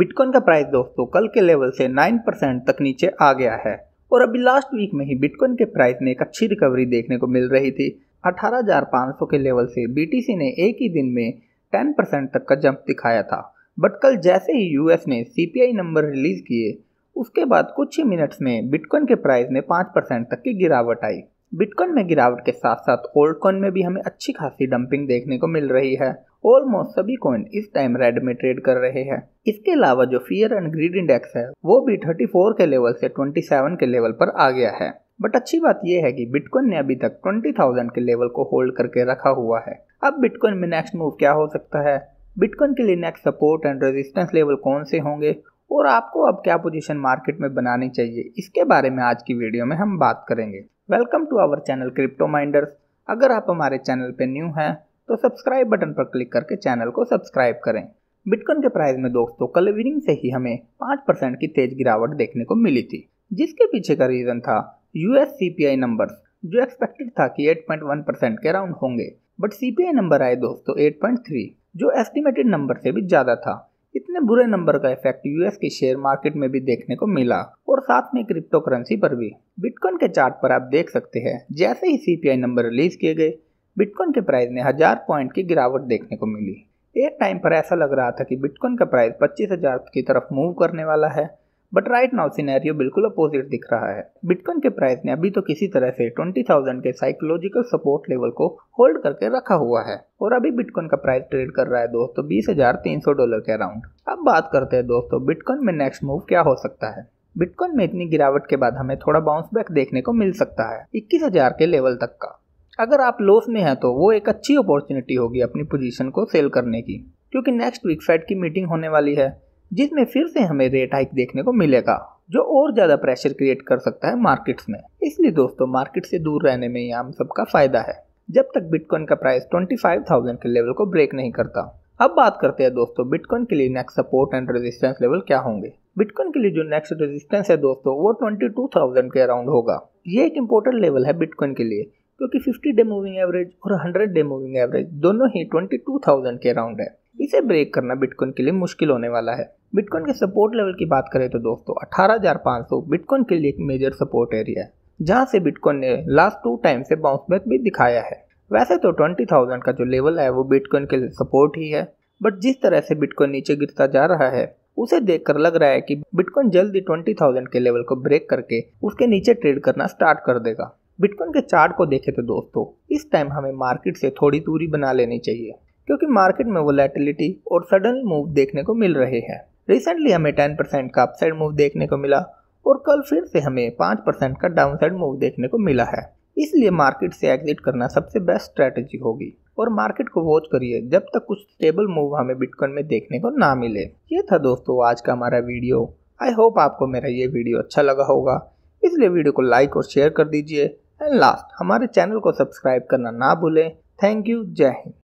bitcoin का price दोस्तों कल के लेवल से 9 परसेंट तक नीचे आ गया है और अभी लास्ट वीक में ही बिटकॉइन के प्राइस में एक अच्छी रिकवरी देखने को मिल रही थी 18,500 के लेवल से बीटीसी ने एक ही दिन में 10 परसेंट तक का जंप दिखाया था बट कल जैसे ही यूएस ने सीपीआई नंबर रिलीज़ किए उसके बाद कुछ ही मिनट्स में बिटकॉइन के प्राइस में पाँच परसेंट तक की गिरावट आई बिटकॉइन में गिरावट के साथ साथ ओल्ड कॉइन में भी हमें अच्छी खासी डंपिंग देखने को मिल रही है ऑलमोस्ट सभी कॉइन इस टाइम रेड में ट्रेड कर रहे हैं इसके अलावा जो फियर एंड ग्रीड इंडेक्स है वो भी 34 के लेवल से 27 के लेवल पर आ गया है बट अच्छी बात यह है कि बिटकॉइन ने अभी तक 20,000 के लेवल को होल्ड करके रखा हुआ है अब बिटकॉइन में नेक्स्ट मूव क्या हो सकता है बिटकॉइन के लिए next support and resistance level कौन से होंगे और आपको अब क्या पोजीशन मार्केट में बनानी चाहिए इसके बारे में आज की वीडियो में हम बात करेंगे welcome to our channel Crypto Minders अगर आप हमारे चैनल पर न्यू हैं तो सब्सक्राइब बटन पर क्लिक करके चैनल को सब्सक्राइब करें बिटकॉइन के प्राइस में दोस्तों कल इवनिंग से ही हमें पाँच परसेंट की तेज गिरावट देखने को मिली थी जिसके पीछे का रीज़न था U S C P I number जो एक्सपेक्टेड था कि 8.1 परसेंट के अराउंड होंगे but C P I number आए दोस्तों 8.3 जो एस्टिमेटेड नंबर से भी ज़्यादा था इतने बुरे नंबर का इफेक्ट यूएस के शेयर मार्केट में भी देखने को मिला और साथ में क्रिप्टो करेंसी पर भी बिटकॉइन के चार्ट पर आप देख सकते हैं जैसे ही सीपीआई नंबर रिलीज किए गए बिटकॉइन के प्राइस में हजार पॉइंट की गिरावट देखने को मिली एक टाइम पर ऐसा लग रहा था कि बिटकॉइन का प्राइस पच्चीस हजार की तरफ मूव करने वाला है बट राइट नाउ सिनेरियो बिल्कुल अपोजिट दिख रहा है बिटकॉइन के प्राइस ने अभी तो किसी तरह से 20,000 के साइकोलॉजिकल सपोर्ट लेवल को होल्ड करके रखा हुआ है और अभी बिटकॉइन का प्राइस ट्रेड कर रहा है दोस्तों बीस हजार तीन सौ डॉलर के अराउंड अब बात करते हैं दोस्तों बिटकॉइन में नेक्स्ट मूव क्या हो सकता है बिटकॉइन में इतनी गिरावट के बाद हमें थोड़ा बाउंस बैक देखने को मिल सकता है इक्कीस हजार के लेवल तक का अगर आप लॉस में हैं तो वो एक अच्छी अपॉर्चुनिटी होगी अपनी पोजीशन को सेल करने की क्योंकि नेक्स्ट वीक फेड की मीटिंग होने वाली है जिसमें फिर से हमें रेट हाइक देखने को मिलेगा जो और ज़्यादा प्रेशर क्रिएट कर सकता है मार्केट्स में इसलिए दोस्तों मार्केट से दूर रहने में ही हम सबका फ़ायदा है जब तक बिटकॉइन का प्राइस 25,000 के लेवल को ब्रेक नहीं करता अब बात करते हैं दोस्तों बिटकॉइन के लिए next support and resistance level क्या होंगे बिटकॉइन के लिए जो नेक्स्ट रेजिस्टेंस है दोस्तों वो 22,000 के अराउंड होगा ये एक इंपॉर्टेंट लेवल है बिटकॉइन के लिए क्योंकि 50 डे मूविंग एवरेज और 100 डे मूविंग एवरेज दोनों ही 22,000 के अराउंड है इसे ब्रेक करना बिटकॉइन के लिए मुश्किल होने वाला है बिटकॉइन के सपोर्ट लेवल की बात करें तो दोस्तों अठारह बिटकॉइन के लिए एक मेजर सपोर्ट एरिया है जहाँ से बिटकॉइन ने लास्ट टू टाइम से बाउंस बैक भी दिखाया है वैसे तो 20,000 का जो लेवल है वो बिटकॉइन के लिए सपोर्ट ही है बट जिस तरह से बिटकॉइन नीचे गिरता जा रहा है उसे देखकर लग रहा है कि बिटकॉइन जल्द ही 20,000 के लेवल को ब्रेक करके उसके नीचे ट्रेड करना स्टार्ट कर देगा बिटकॉइन के चार्ट को देखें तो दोस्तों इस टाइम हमें मार्केट से थोड़ी दूरी बना लेनी चाहिए क्योंकि मार्केट में वोलेटिलिटी और सडन मूव देखने को मिल रहे हैं रिसेंटली हमें टेन परसेंट का अपसाइड मूव देखने को मिला और कल फिर से हमें पाँच परसेंट का डाउनसाइड मूव देखने को मिला है इसलिए मार्केट से एग्जिट करना सबसे बेस्ट स्ट्रैटेजी होगी और मार्केट को वॉच करिए जब तक कुछ स्टेबल मूव हमें बिटकॉइन में देखने को ना मिले ये था दोस्तों आज का हमारा वीडियो आई होप आपको मेरा ये वीडियो अच्छा लगा होगा इसलिए वीडियो को लाइक और शेयर कर दीजिए एंड लास्ट हमारे चैनल को सब्सक्राइब करना ना भूलें थैंक यू जय हिंद